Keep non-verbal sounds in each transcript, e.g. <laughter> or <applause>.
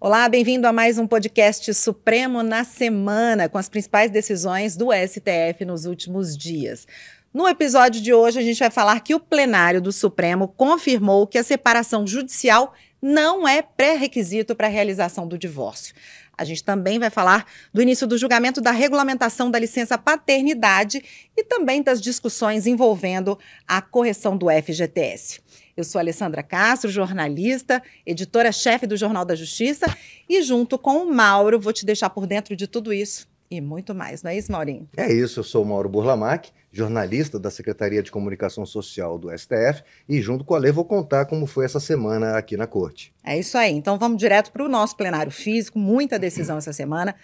Olá, bem-vindo a mais um podcast Supremo na Semana, com as principais decisões do STF nos últimos dias. No episódio de hoje, a gente vai falar que o plenário do Supremo confirmou que a separação judicial não é pré-requisito para a realização do divórcio. A gente também vai falar do início do julgamento da regulamentação da licença paternidade e também das discussões envolvendo a correção do FGTS. Eu sou Alessandra Castro, jornalista, editora-chefe do Jornal da Justiça, e junto com o Mauro vou te deixar por dentro de tudo isso e muito mais, não é isso, Maurinho? É isso, eu sou Mauro Burlamac, jornalista da Secretaria de Comunicação Social do STF, e junto com a Lê vou contar como foi essa semana aqui na Corte. É isso aí, então vamos direto para o nosso plenário físico, muita decisão essa semana.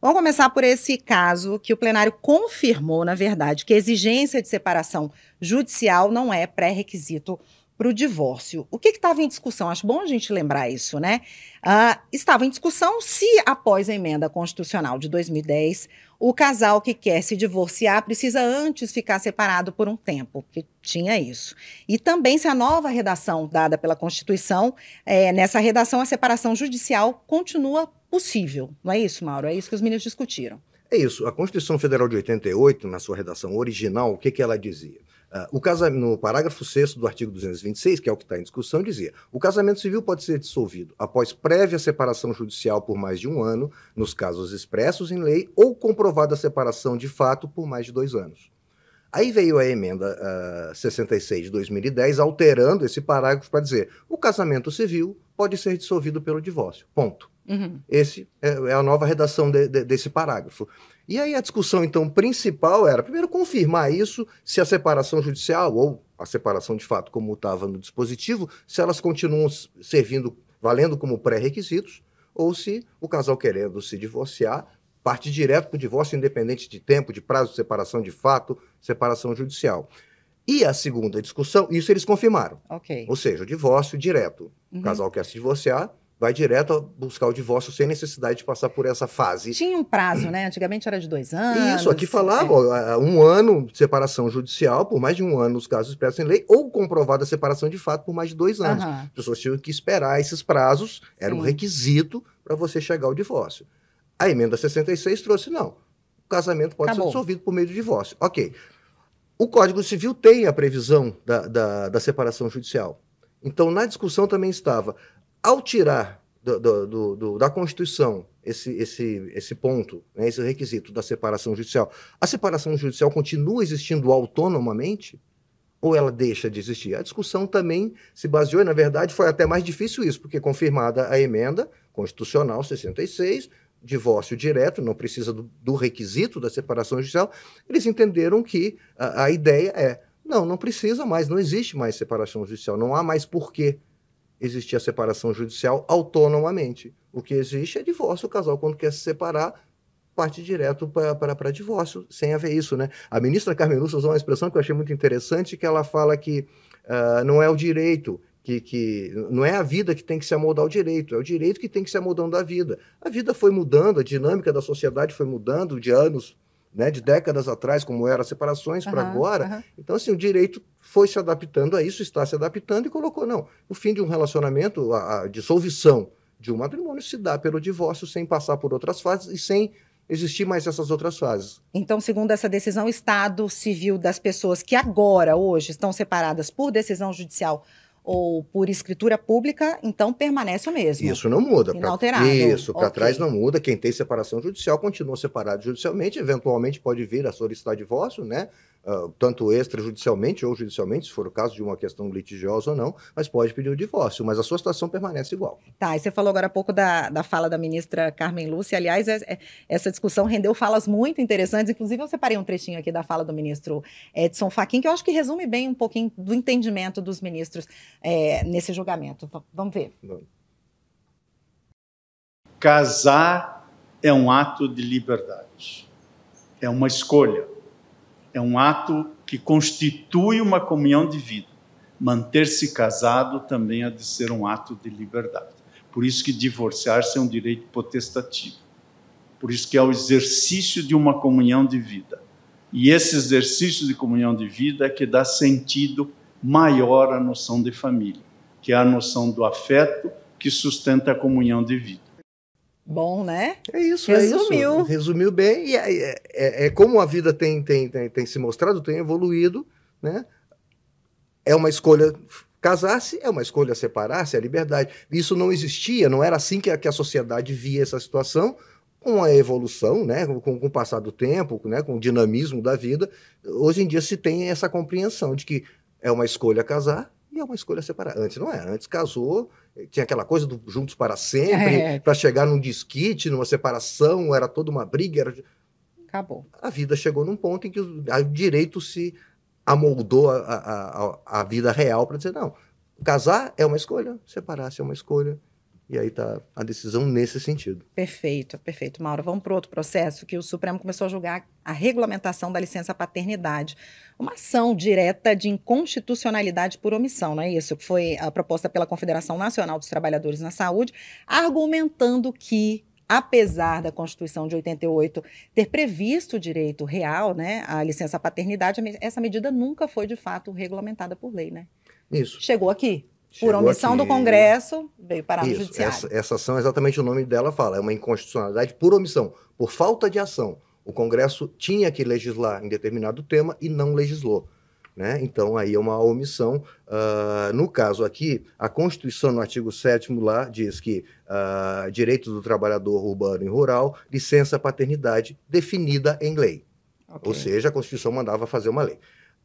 Vamos começar por esse caso que o plenário confirmou, na verdade, que a exigência de separação judicial não é pré-requisito para o divórcio. O que estava em discussão? Acho bom a gente lembrar isso, né? Uh, estava em discussão se, após a emenda constitucional de 2010, o casal que quer se divorciar precisa antes ficar separado por um tempo, que tinha isso. E também se a nova redação dada pela Constituição, é, nessa redação, a separação judicial continua possível. Não é isso, Mauro? É isso que os ministros discutiram. É isso. A Constituição Federal de 88, na sua redação original, o que, que ela dizia? Uh, o casa... No parágrafo 6 do artigo 226, que é o que está em discussão, dizia: o casamento civil pode ser dissolvido após prévia separação judicial por mais de um ano, nos casos expressos em lei, ou comprovada separação de fato por mais de dois anos. Aí veio a emenda uh, ah, 66 de 2010, alterando esse parágrafo para dizer: o casamento civil pode ser dissolvido pelo divórcio. Ponto. Uhum. Esse é, é, a nova redação de, de, desse parágrafo. E aí a discussão, então, principal era, primeiro, confirmar isso, se a separação judicial ou a separação de fato como estava no dispositivo, se elas continuam servindo, valendo como pré-requisitos, ou se o casal querendo se divorciar, parte direto para o divórcio, independente de tempo, de prazo, de separação de fato, separação judicial. E a segunda discussão, isso eles confirmaram. Okay. Ou seja, o divórcio direto. Uhum. O casal quer se divorciar, vai direto buscar o divórcio sem necessidade de passar por essa fase. Tinha um prazo, né? Antigamente era de dois anos. Isso, aqui falava é. é, é um ano de separação judicial, por mais de um ano os casos expressos em lei, ou comprovada a separação de fato por mais de dois anos. Uhum. As pessoas tinham que esperar esses prazos, era Sim. um requisito para você chegar ao divórcio. A emenda 66 trouxe, não, o casamento pode Acabou. ser dissolvido por meio do divórcio. Ok. O Código Civil tem a previsão da, da, da separação judicial. Então, na discussão também estava ao tirar do, do, do, da Constituição esse, esse, esse ponto, né, esse requisito da separação judicial, a separação judicial continua existindo autonomamente? Ou ela deixa de existir? A discussão também se baseou, e na verdade foi até mais difícil isso, porque confirmada a emenda constitucional 66, divórcio direto, não precisa do, do, requisito da separação judicial, eles entenderam que a, a, ideia é: não, não precisa mais, não existe mais separação judicial, não há mais porquê existia separação judicial autonomamente. O que existe é divórcio, o casal, quando quer se separar, parte direto para divórcio, sem haver isso, né? A ministra Carmen Lúcia usou uma expressão que eu achei muito interessante, que ela fala que uh, não é o direito, que, que, não é a vida que tem que se amoldar ao direito, é o direito que tem que se amoldando à vida. A vida foi mudando, a dinâmica da sociedade foi mudando de anos né, de décadas atrás, como eram as separações, uhum, para agora. Uhum. Então, assim, o direito foi se adaptando a isso, está se adaptando e colocou, não, o fim de um relacionamento, a, a dissolução de um matrimônio se dá pelo divórcio, sem passar por outras fases e sem existir mais essas outras fases. Então, segundo essa decisão, o Estado Civil das pessoas que agora, hoje, estão separadas por decisão judicial ou por escritura pública, então permanece o mesmo. Isso não muda. Pra, inalterado. Isso, para okay. trás não muda. Quem tem separação judicial continua separado judicialmente, eventualmente pode vir a solicitar divórcio, né? Ah, tanto extrajudicialmente ou judicialmente, se for o caso de uma questão litigiosa ou não, mas pode pedir o divórcio, mas a sua situação permanece igual. Tá, e você falou agora há pouco da, da fala da ministra Carmen Lúcia, aliás, é, é, essa discussão rendeu falas muito interessantes, inclusive eu separei um trechinho aqui da fala do ministro Edson Fachin, que eu acho que resume bem um pouquinho do entendimento dos ministros é, nesse julgamento. Vamos ver. Casar é um ato de liberdade, é uma escolha é um ato que constitui uma comunhão de vida. Manter-se casado também há é de ser um ato de liberdade. Por isso que divorciar-se é um direito potestativo. Por isso que é o exercício de uma comunhão de vida. E esse exercício de comunhão de vida é que dá sentido maior à noção de família, que é a noção do afeto que sustenta a comunhão de vida. Bom, né? É isso, Resumiu. É isso. Resumiu bem. E é, é, é, é, como a vida tem, tem, tem, tem se mostrado, tem evoluído, né? É uma escolha Casar-se é uma escolha, separar-se é a liberdade. Isso não existia, não era assim que a, que a sociedade via essa situação. Com a evolução, né, com, com, o passar do tempo, né, com o dinamismo da vida, hoje em dia se tem essa compreensão de que é uma escolha casar, e é uma escolha separada. Antes não era. Antes casou, eh, tinha aquela coisa do juntos para sempre, é. para chegar num disquite, numa separação, era toda uma briga. Era... Acabou. A vida chegou num ponto em que o direito se amoldou a, a, a, a vida real para dizer: não, casar é uma escolha, separar-se é uma escolha, e aí está a decisão nesse sentido. Perfeito, perfeito, Mauro. Vamos para outro processo que o Supremo começou a julgar a regulamentação da licença paternidade. Uma ação direta de inconstitucionalidade por omissão, não é isso? Foi foi proposta pela Confederação Nacional dos Trabalhadores na Saúde, argumentando que apesar da Constituição de 88 ter previsto o direito real, né, à licença paternidade, essa medida nunca foi de fato regulamentada por lei, né? Isso. Chegou aqui. Chegou por omissão aqui... do Congresso, veio parar Isso, no Judiciário. Essa, essa ação, exatamente o nome dela fala, é uma inconstitucionalidade por omissão, por falta de ação. O Congresso tinha que legislar em determinado tema e não legislou. Né? Então, aí é uma omissão. Uh, no caso aqui, a Constituição, no artigo 7 lá, diz que uh, direito do trabalhador urbano e rural, licença paternidade definida em lei. Okay. Ou seja, a Constituição mandava fazer uma lei.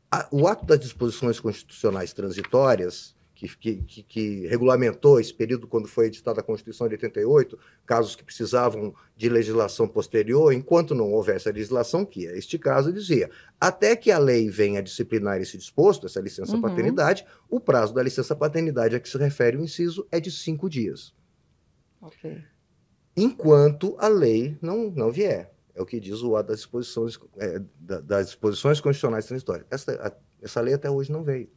A, o ato das disposições constitucionais transitórias que, que, que, regulamentou esse período quando foi editada a Constituição de 88, casos que precisavam de legislação posterior, enquanto não houvesse a legislação, que é este caso, dizia. Até que a lei venha a disciplinar esse disposto, essa licença uhum. paternidade, o prazo da licença paternidade a que se refere o inciso é de cinco dias. Okay. Enquanto a lei não, não vier. É o que diz o A das disposições, é, das disposições constitucionais transitórias. Essa, a, essa lei até hoje não veio.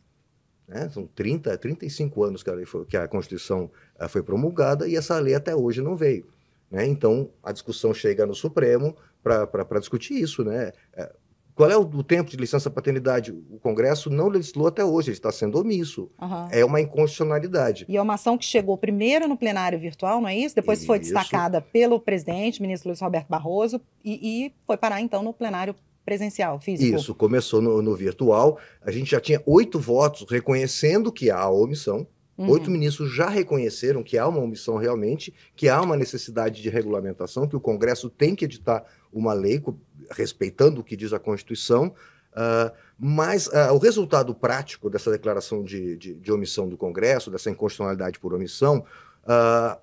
Né? São 30, 35 anos que a, foi, que a Constituição eh, foi promulgada e essa lei até hoje não veio. Né? Então, a discussão chega no Supremo para discutir isso. Né? Eh, qual é o, o tempo de licença paternidade? O Congresso não legislou até hoje, ele está sendo omisso. Uhum. É uma inconstitucionalidade. E é uma ação que chegou primeiro no plenário virtual, não é isso? Depois isso. foi destacada pelo presidente, ministro Luiz Roberto Barroso, e, e foi parar então no plenário presencial, físico. Isso, começou no, no virtual. A gente já tinha oito votos reconhecendo que há omissão. Uhum. Oito ministros já reconheceram que há uma omissão realmente, que há uma necessidade de regulamentação, que o Congresso tem que editar uma lei respeitando o que diz a Constituição. Uh, mas uh, o resultado prático dessa declaração de, de, de, omissão do Congresso, dessa inconstitucionalidade por omissão, uh,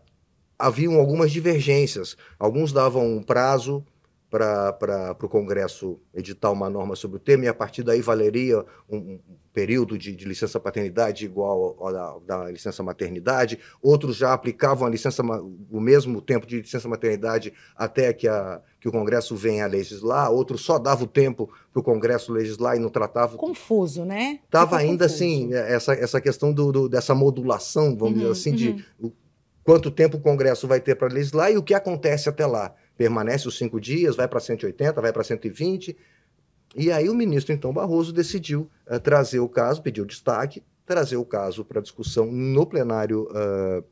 haviam algumas divergências. Alguns davam um prazo, para o Congresso editar uma norma sobre o tema, e a partir daí valeria um, período de, de, licença paternidade igual ao, da, da, licença maternidade, outros já aplicavam a licença, o mesmo tempo de licença maternidade até que, a, que o Congresso venha a legislar, outros só dava o tempo para o Congresso legislar e não tratava. Confuso, né? Estava ainda assim, confuso. assim, essa, essa questão do, do dessa modulação, vamos uhum, dizer assim, uhum. de quanto tempo o Congresso vai ter para legislar e o que acontece até lá permanece os cinco dias, vai para 180, vai para 120. E aí o ministro, então, Barroso, decidiu uh, trazer o caso, pediu destaque, trazer o caso para discussão no plenário uh,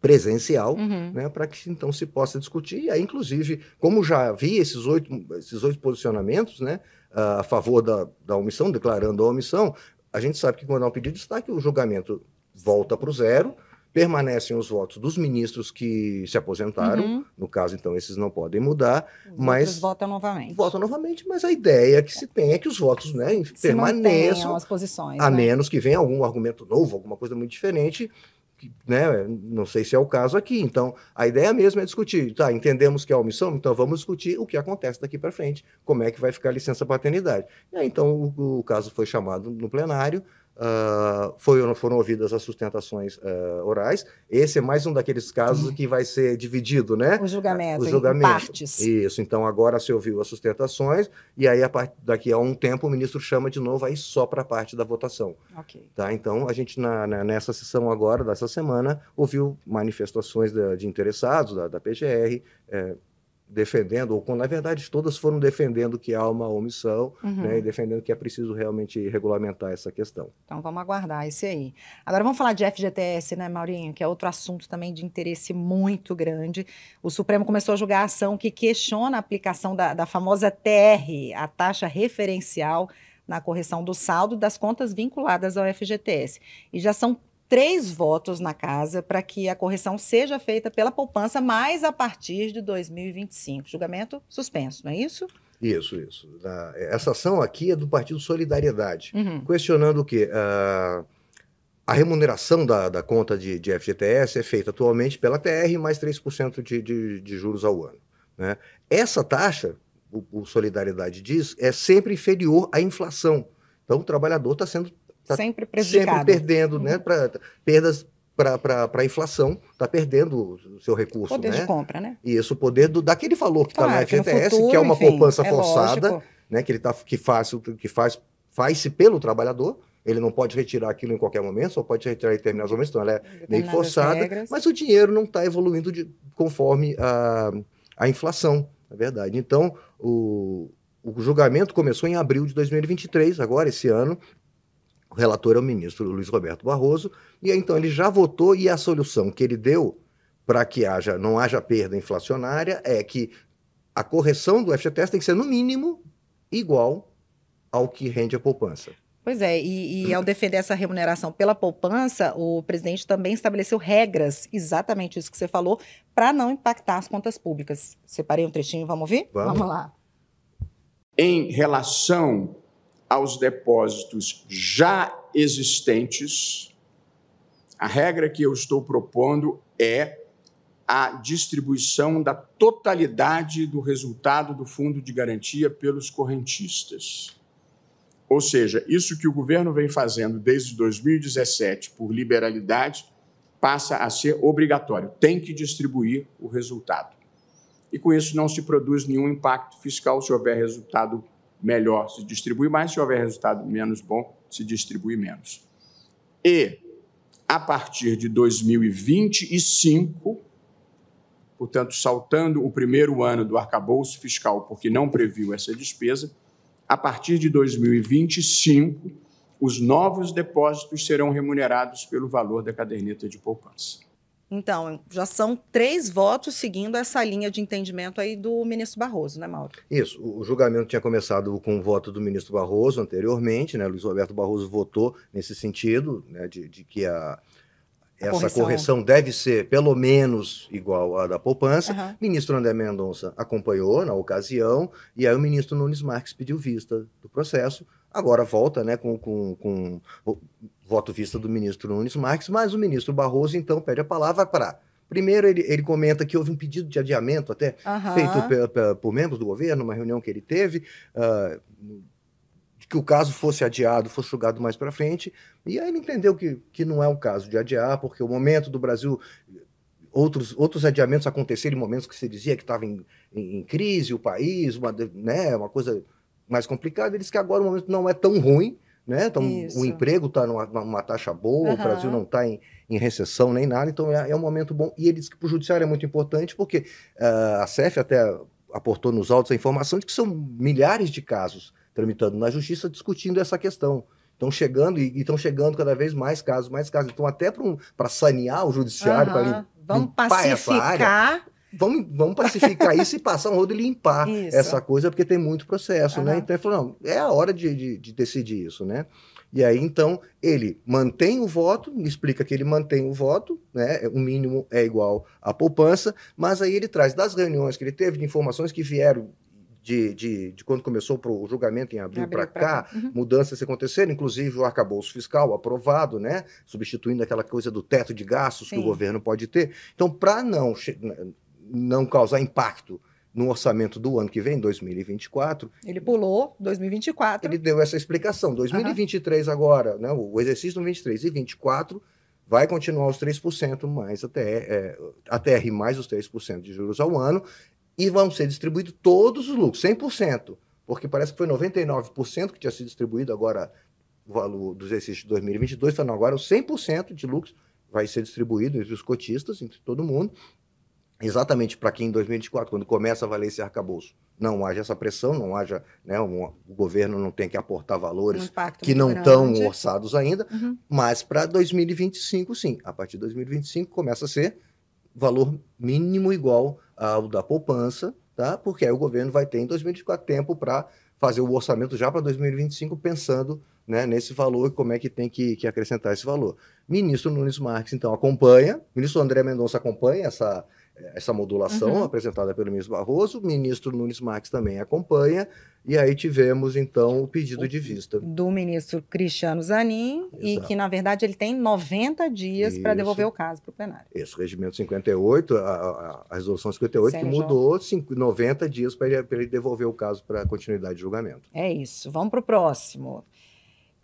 presencial, uhum. né, para que então se possa discutir. E aí, inclusive, como já havia esses oito, esses oito posicionamentos né, uh, a favor da, da omissão, declarando a omissão, a gente sabe que quando há um pedido de destaque, o julgamento volta para o zero, permanecem os votos dos ministros que se aposentaram, uhum. no caso, então, esses não podem mudar, os mas... votam novamente. Votam novamente, mas a ideia que se tem é que os votos né, se permaneçam... as posições. A né? menos que venha algum argumento novo, alguma coisa muito diferente, que, né, não sei se é o caso aqui. Então, a ideia mesmo é discutir. Tá, entendemos que é omissão, então vamos discutir o que acontece daqui para frente, como é que vai ficar a licença paternidade. Aí, então, o, o caso foi chamado no plenário, Uh, ah, foram, foram ouvidas as sustentações uh, orais. Esse é mais um daqueles casos que vai ser dividido, né? O julgamento, o julgamento. em partes. Isso, então agora se ouviu as sustentações, e aí a part... daqui a um tempo o ministro chama de novo aí só para a parte da votação. Ok. Tá? Então a gente, na, na, nessa sessão agora, dessa semana, ouviu manifestações de, de interessados, da, da PGR, é, eh, defendendo, ou quando, na verdade, todas foram defendendo que há uma omissão uhum. né, e defendendo que é preciso realmente regulamentar essa questão. Então, vamos aguardar esse aí. Agora, vamos falar de FGTS, né, Maurinho, que é outro assunto também de interesse muito grande. O Supremo começou a julgar a ação que questiona a aplicação da, da famosa TR, a taxa referencial na correção do saldo das contas vinculadas ao FGTS. E já são três votos na casa para que a correção seja feita pela poupança, mais a partir de 2025. Julgamento suspenso, não é isso? Isso, isso. Essa ação aqui é do Partido Solidariedade, uhum. questionando o quê? Uh, a remuneração da, da conta de, de, FGTS é feita atualmente pela TR mais 3% de, de, de juros ao ano. Né? Essa taxa, o, o Solidariedade diz, é sempre inferior à inflação. Então, o trabalhador está sendo Tá sempre prejudicado. Sempre perdendo, né? Uhum. Pra, perdas para a inflação, está perdendo o seu recurso. Poder né? de compra, né? E isso, o poder do, daquele valor que está claro, na FGTS, que, futuro, que é uma enfim, poupança é forçada, lógico. né? Que ele tá, que faz, que faz, faz-se pelo trabalhador. Ele não pode retirar aquilo em qualquer momento, só pode retirar em determinados momentos, então ela é meio forçada. Mas o dinheiro não está evoluindo de, conforme a, a inflação, na é verdade. Então, o, o julgamento começou em abril de 2023, agora, esse ano, o relator é o ministro Luiz Roberto Barroso, e aí, então ele já votou e a solução que ele deu para que haja, não haja perda inflacionária é que a correção do FGTS tem que ser, no mínimo, igual ao que rende a poupança. Pois é, e, e, ao defender essa remuneração pela poupança, o presidente também estabeleceu regras, exatamente isso que você falou, para não impactar as contas públicas. Separei um trechinho, vamos ouvir? Vamos, vamos lá. Em relação aos depósitos já existentes, a regra que eu estou propondo é a distribuição da totalidade do resultado do fundo de garantia pelos correntistas. Ou seja, isso que o governo vem fazendo desde 2017 por liberalidade passa a ser obrigatório, tem que distribuir o resultado. E com isso não se produz nenhum impacto fiscal se houver resultado melhor, se distribui mais, se houver resultado menos bom, se distribui menos. E, a partir de 2025, portanto, saltando o primeiro ano do arcabouço fiscal, porque não previu essa despesa, a partir de 2025, os novos depósitos serão remunerados pelo valor da caderneta de poupança. Então, já são três votos seguindo essa linha de entendimento aí do ministro Barroso, né, Mauro? Isso. O julgamento tinha começado com o voto do ministro Barroso anteriormente, né? Luiz Roberto Barroso votou nesse sentido, né? De, de que a, essa correção. correção. deve ser pelo menos igual à da poupança. Uhum. O ministro André Mendonça acompanhou na ocasião, e aí o ministro Nunes Marques pediu vista do processo. Agora volta, né, com, com, com voto vista do ministro Nunes Marques, mas o ministro Barroso então pede a palavra para. Primeiro, ele, ele comenta que houve um pedido de adiamento até feito por membros do governo, uma reunião que ele teve, uh, que o caso fosse adiado, fosse julgado mais para frente, e aí ele entendeu que, que não é o caso de adiar, porque o momento do Brasil outros, outros adiamentos aconteceram em momentos que se dizia que estava em, em, em, crise o país, uma, né, uma coisa mais complicada. Eles que agora o momento não é tão ruim né? Então, Isso. o emprego está numa, numa, taxa boa, uhum. o Brasil não está em, em, recessão nem nada, então é, é, um momento bom. E ele disse que para o judiciário é muito importante, porque uh, a CEF até aportou nos autos a informação de que são milhares de casos tramitando na justiça discutindo essa questão. Estão chegando e estão chegando cada vez mais casos, mais casos. Então, até para um, sanear o judiciário, uhum. para Vamos pacificar área, vamos, vamos pacificar isso e passar um rodo e limpar isso. essa coisa, porque tem muito processo, uhum. né? Então ele falou, não, é a hora de, de, de decidir isso, né? E aí, então, ele mantém o voto, explica que ele mantém o voto, né? É, o mínimo é igual à poupança, mas aí ele traz das reuniões que ele teve, de informações que vieram de, de, de, quando começou o julgamento em abril, para cá, uhum. mudanças aconteceram, inclusive o arcabouço fiscal aprovado, né? Substituindo aquela coisa do teto de gastos Sim. que o governo pode ter. Então, para não não causar impacto no orçamento do ano que vem, 2024. Ele pulou 2024. Ele deu essa explicação. 2023 uhum. agora, né, o exercício 23 e 24 vai continuar os 3% mais até é, a TR mais os 3% de juros ao ano e vão ser distribuídos todos os lucros, 100%, porque parece que foi 99% que tinha sido distribuído agora o valor do exercício de 2022, falando agora os 100% de lucros vai ser distribuído entre os cotistas, entre todo mundo, exatamente para que em 2024, quando começa a valer esse arcabouço, não haja essa pressão, não haja, né, um, o governo não tem que aportar valores um que não estão orçados ainda, uhum. mas para 2025, sim. A partir de 2025 começa a ser valor mínimo igual ao da poupança, tá? Porque aí o governo vai ter em 2024 tempo para fazer o orçamento já para 2025 pensando né, nesse valor, e como é que tem que, que acrescentar esse valor. Ministro Nunes Marques, então, acompanha, ministro André Mendonça acompanha essa, essa modulação uhum. apresentada pelo ministro Barroso, o ministro Nunes Marques também acompanha, e aí tivemos então o pedido o, de vista. Do ministro Cristiano Zanin, Exato. e que na verdade ele tem 90 dias para devolver o caso para o plenário. Isso, o regimento 58, a, a resolução 58, que mudou 90 dias para ele, ele devolver o caso para continuidade de julgamento. É isso, vamos para o próximo.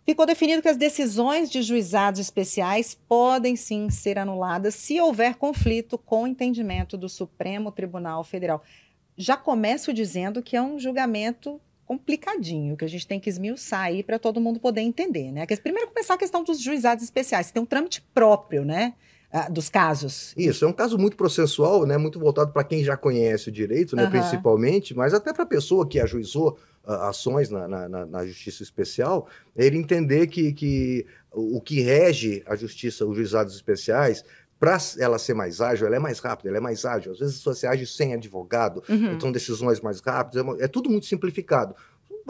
Ficou definido que as decisões de juizados especiais podem sim ser anuladas se houver conflito com o entendimento do Supremo Tribunal Federal. Já começo dizendo que é um julgamento complicadinho, que a gente tem que esmiuçar aí para todo mundo poder entender, né? Primeiro começar a questão dos juizados especiais, tem um trâmite próprio, né? Ah, dos casos. Isso, é um caso muito processual, né? muito voltado para quem já conhece o direito, né? Uhum. principalmente, mas até para a pessoa que ajuizou ações na, na, na, justiça especial, é ele entender que, que o que rege a justiça, os juizados especiais, para ela ser mais ágil, ela é mais rápida, ela é mais ágil. Às vezes você age sem advogado, uhum. então decisões mais rápidas, é, é tudo muito simplificado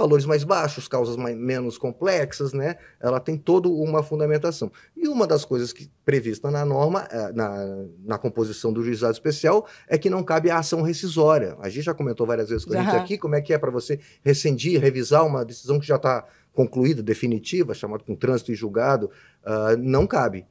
valores mais baixos, causas mais, menos complexas, né? Ela tem toda uma fundamentação. E uma das coisas que prevista na norma, eh, na, na composição do juizado especial, é que não cabe a ação rescisória. A gente já comentou várias vezes com a gente aqui como é que é para você rescindir, revisar uma decisão que já está concluída, definitiva, chamada com trânsito e julgado, uh, não cabe.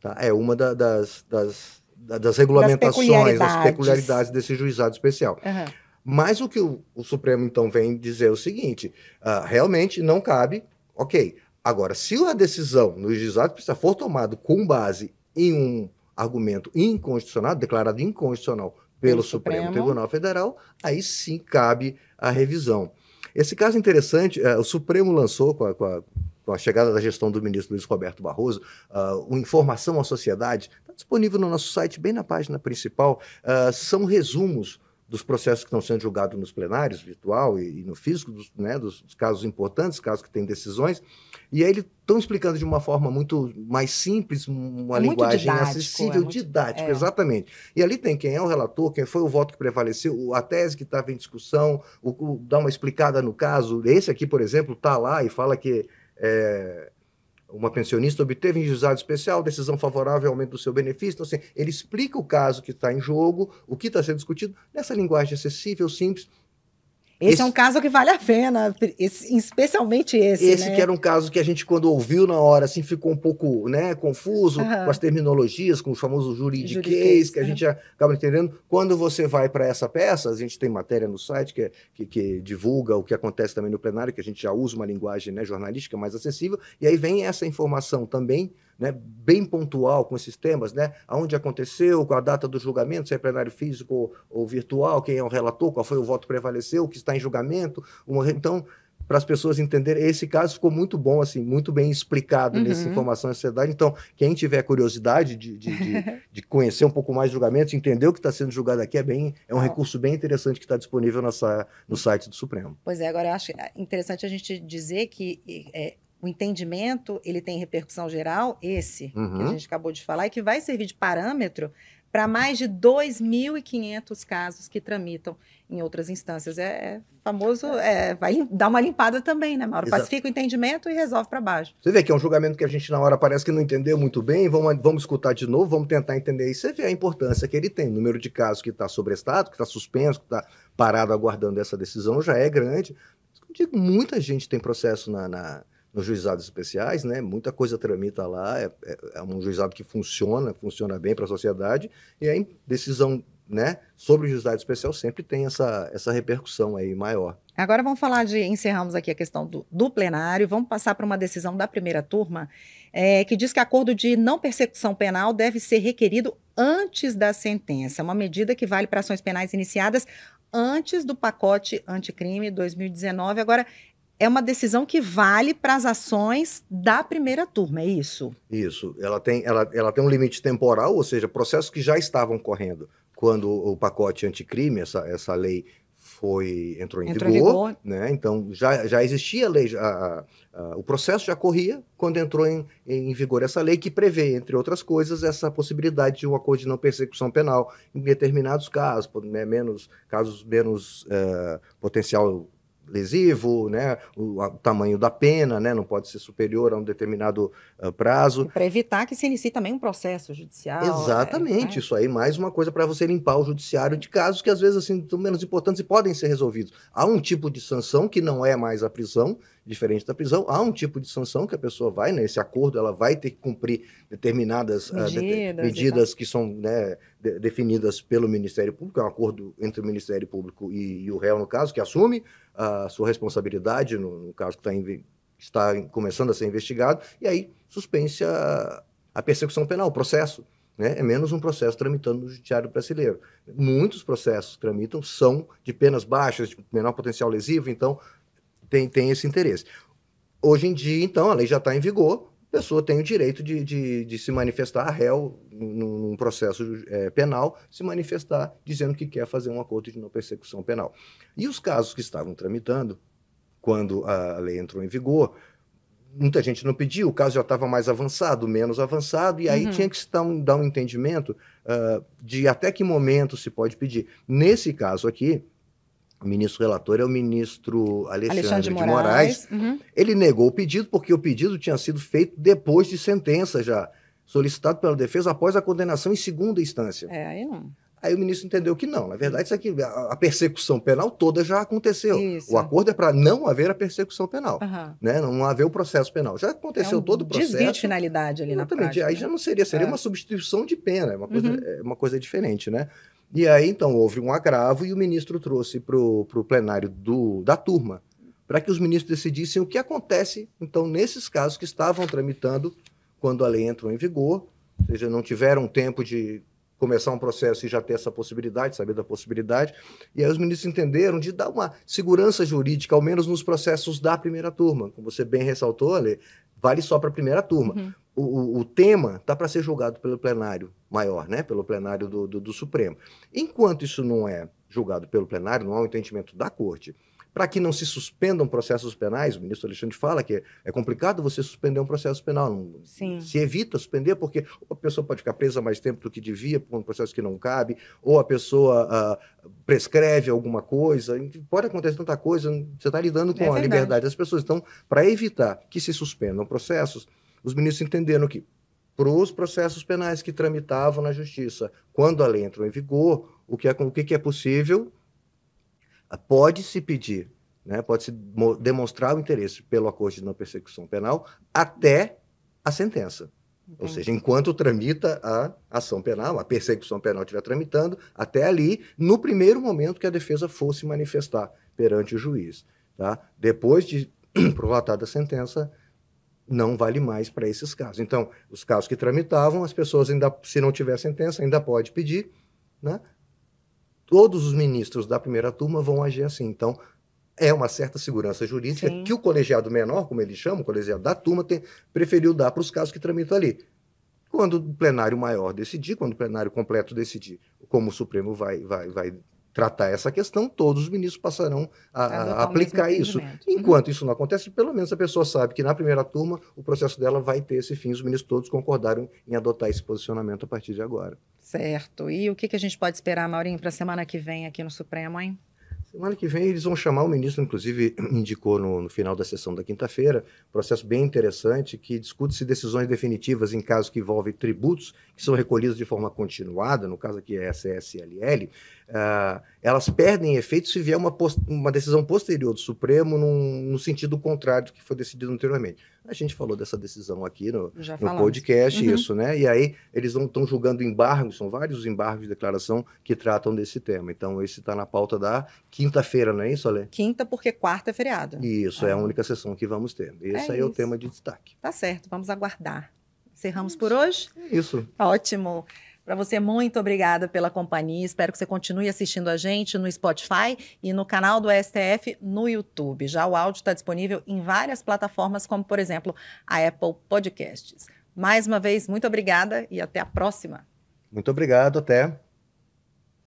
Tá? É uma da, das, das, das regulamentações, das peculiaridades, das peculiaridades desse juizado especial. Uhum. Mas o que o, o Supremo então vem dizer é o seguinte: uh, realmente não cabe, ok. Agora, se a decisão no juizado precisa for tomada com base em um argumento inconstitucional, declarado inconstitucional pelo Supremo. Supremo Tribunal Federal, aí sim cabe a revisão. Esse caso interessante, uh, o Supremo lançou com a, com, a, com a, chegada da gestão do ministro Luiz Roberto Barroso, uh, o Informação à Sociedade, está disponível no nosso site, bem na página principal, uh, são resumos dos processos que estão sendo julgados nos plenários, virtual e, e no físico, dos, né, dos, dos, casos importantes, casos que têm decisões, e aí eles estão explicando de uma forma muito mais simples, uma é muito linguagem didático, é acessível, é muito, didática, é. exatamente. E ali tem quem é o relator, quem foi o voto que prevaleceu, a tese que estava em discussão, o, o, dá uma explicada no caso. Esse aqui, por exemplo, está lá e fala que. É, uma pensionista obteve juizado especial, decisão favorável ao aumento do seu benefício. Então, assim, ele explica o caso que está em jogo, o que está sendo discutido, nessa linguagem acessível, simples, esse, esse, é um caso que vale a pena, esse, especialmente esse. Esse né? que era um caso que a gente, quando ouviu na hora, assim, ficou um pouco né, confuso com as terminologias, com o famoso juridiquês, que a é. gente uhum. acaba entendendo. Quando você vai para essa peça, a gente tem matéria no site que, é, que, que, divulga o que acontece também no plenário, que a gente já usa uma linguagem né, jornalística mais acessível, e aí vem essa informação também né, bem pontual com esses temas, né, aonde aconteceu, com a data do julgamento, se é plenário físico ou, virtual, quem é o relator, qual foi o voto que prevaleceu, o que está em julgamento. Uma... Então, para as pessoas entenderem, esse caso ficou muito bom, assim, muito bem explicado uhum. nessa informação à sociedade. Então, quem tiver curiosidade de, de, de, <laughs> de conhecer um pouco mais julgamentos, entender o que está sendo julgado aqui, é, bem, é um recurso bem interessante que está disponível no site do Supremo. Pois é, agora eu acho interessante a gente dizer que é, o entendimento ele tem repercussão geral, esse uhum. que a uhum. gente acabou de falar, e que vai servir de parâmetro para mais de 2.500 casos que tramitam em outras instâncias. É, é famoso, é, vai dar uma limpada também, né, Mauro? Pacifica o entendimento e resolve para baixo. Você vê que é um julgamento que a gente, na hora, parece que não entendeu muito bem, vamos, vamos escutar de novo, vamos tentar entender. E você vê a importância que ele tem. O número de casos que está sobrestado, que está suspenso, que está parado aguardando essa decisão já é grande. muita gente tem processo na, na nos juizados especiais, né? Muita coisa tramita lá, é, é, é um juizado que funciona, funciona bem para a sociedade, e aí decisão né, sobre o juizado especial sempre tem essa, essa repercussão aí maior. Agora vamos falar de, encerramos aqui a questão do, do plenário, vamos passar para uma decisão da primeira turma, é, que diz que acordo de não persecução penal deve ser requerido antes da sentença, uma medida que vale para ações penais iniciadas antes do pacote anticrime 2019. Agora, é uma decisão que vale para as ações da primeira turma, é isso? Isso. Ela tem, ela, ela tem um limite temporal, ou seja, processos que já estavam correndo quando o pacote anticrime, essa, essa lei foi entrou em entrou vigor, vigor, Né? então já, já existia a lei, a, a, o processo já corria quando entrou em, em vigor essa lei que prevê, entre outras coisas, essa possibilidade de um acordo de não persecução penal em determinados casos, né, menos casos menos uh, potencial lesivo, né? O, a, o, tamanho da pena, né? Não pode ser superior a um determinado uh, prazo. Para evitar que se inicie também um processo judicial. É, Exatamente, é, isso aí mais uma coisa para você limpar o judiciário de casos que às vezes assim são menos importantes e podem ser resolvidos. Há um tipo de sanção que não é mais a prisão, diferente da prisão, há um tipo de sanção que a pessoa vai, nesse né, esse acordo, ela vai ter que cumprir determinadas ah, medidas, uh, de, medidas que são né, de, definidas pelo Ministério Público, é um acordo entre o Ministério Público e, e o réu, no caso, que assume a sua responsabilidade, no, no caso que tá em, está começando a ser investigado, e aí suspense a, a persecução penal, o processo. Né? É menos um processo tramitando no judiciário brasileiro. Muitos processos que tramitam são de penas baixas, de menor potencial lesivo, então tem, tem esse interesse. Hoje em dia, então, a lei já está em vigor, a pessoa tem o direito de, de, de se manifestar, réu, num, num processo é, penal, se manifestar dizendo que quer fazer um acordo de não persecução penal. E os casos que estavam tramitando, quando a lei entrou em vigor, muita gente não pediu, o caso já estava mais avançado, menos avançado, e aí uhum. tinha que se dar um, dar um entendimento uh, de até que momento se pode pedir. Nesse caso aqui, o ministro relator é o ministro Alexandre, Alexandre de Moraes. Moraes. Uhum. Ele negou o pedido porque o pedido tinha sido feito depois de sentença já, solicitado pela defesa após a condenação em segunda instância. É, aí não. Aí o ministro entendeu que não, na verdade, isso aqui, a, persecução penal toda já aconteceu. Isso. O acordo é para não haver a persecução penal, uhum. né? não haver o processo penal. Já aconteceu é um todo o processo. Desvio de finalidade ali Exatamente. na prática. Aí já né? não seria, seria é. uma substituição de pena, é uma coisa, uhum. É uma coisa diferente, né? E aí, então, houve um agravo e o ministro trouxe para o plenário do, da turma, para que os ministros decidissem o que acontece, então, nesses casos que estavam tramitando quando a lei entrou em vigor, ou seja, não tiveram tempo de começar um processo e já ter essa possibilidade, saber da possibilidade. E aí os ministros entenderam de dar uma segurança jurídica, ao menos nos processos da primeira turma. Como você bem ressaltou, Ale, vale só para a primeira turma. Uhum o, o tema está para ser julgado pelo plenário maior, né? pelo plenário do, do, do Supremo. Enquanto isso não é julgado pelo plenário, não há um entendimento da corte, para que não se suspendam processos penais. O ministro Alexandre fala que é complicado você suspender um processo penal. Não, Sim. Se evita suspender, porque a pessoa pode ficar presa mais tempo do que devia por um processo que não cabe, ou a pessoa ah, prescreve alguma coisa. Pode acontecer tanta coisa, você está lidando com é a liberdade das pessoas. Então, para evitar que se suspendam processos, os ministros entenderam que, para os processos penais que tramitavam na justiça, quando a lei entrou em vigor, o que é, o que é possível, ah, pode-se pedir, né, pode-se demonstrar o interesse pelo acordo de não persecução penal até a sentença. Entendi. Ou seja, enquanto tramita a ação penal, a persecução penal estiver tramitando, até ali, no primeiro momento que a defesa fosse manifestar perante o juiz. Tá? Depois de <clears throat> prolatada a sentença, não vale mais para esses casos. Então, os casos que tramitavam, as pessoas ainda, se não tiver sentença, ainda pode pedir, né? Todos os ministros da primeira turma vão agir assim. Então, é uma certa segurança jurídica Sim. que o colegiado menor, como ele chama, o colegiado da turma, tem, preferiu dar para os casos que tramitam ali. Quando o plenário maior decidir, quando o plenário completo decidir como o Supremo vai, vai, vai tratar essa questão, todos os ministros passarão a, tá, a tá, aplicar isso. Enquanto uhum. isso não acontece, pelo menos a pessoa sabe que na primeira turma o processo dela vai ter esse fim. Os ministros todos concordaram em adotar esse posicionamento a partir de agora. Certo. E o que, que a gente pode esperar, Maurinho, para a semana que vem aqui no Supremo, hein? Semana que vem eles vão chamar, o ministro, inclusive, <clears throat> indicou no, no final da sessão da quinta-feira, processo bem interessante que discute-se decisões definitivas em casos que envolvem tributos que são recolhidos de forma continuada, no caso aqui é a CSLL, uh, ah, elas perdem efeito se vier uma, uma decisão posterior do Supremo num, no sentido contrário do que foi decidido anteriormente. A gente falou dessa decisão aqui no, no podcast, uhum. isso, né? E aí eles estão julgando embargos, são vários embargos de declaração que tratam desse tema. Então, esse está na pauta da quinta-feira, não é isso, Alê? Quinta, porque quarta é feriado. Isso, ah. é a ah. única sessão que vamos ter. É esse é aí isso. é o tema de destaque. Tá certo, vamos aguardar. Encerramos por hoje? É isso. Ótimo. Para você, muito obrigada pela companhia. Espero que você continue assistindo a gente no Spotify e no canal do STF no YouTube. Já o áudio está disponível em várias plataformas, como, por exemplo, a Apple Podcasts. Mais uma vez, muito obrigada e até a próxima. Muito obrigado, até.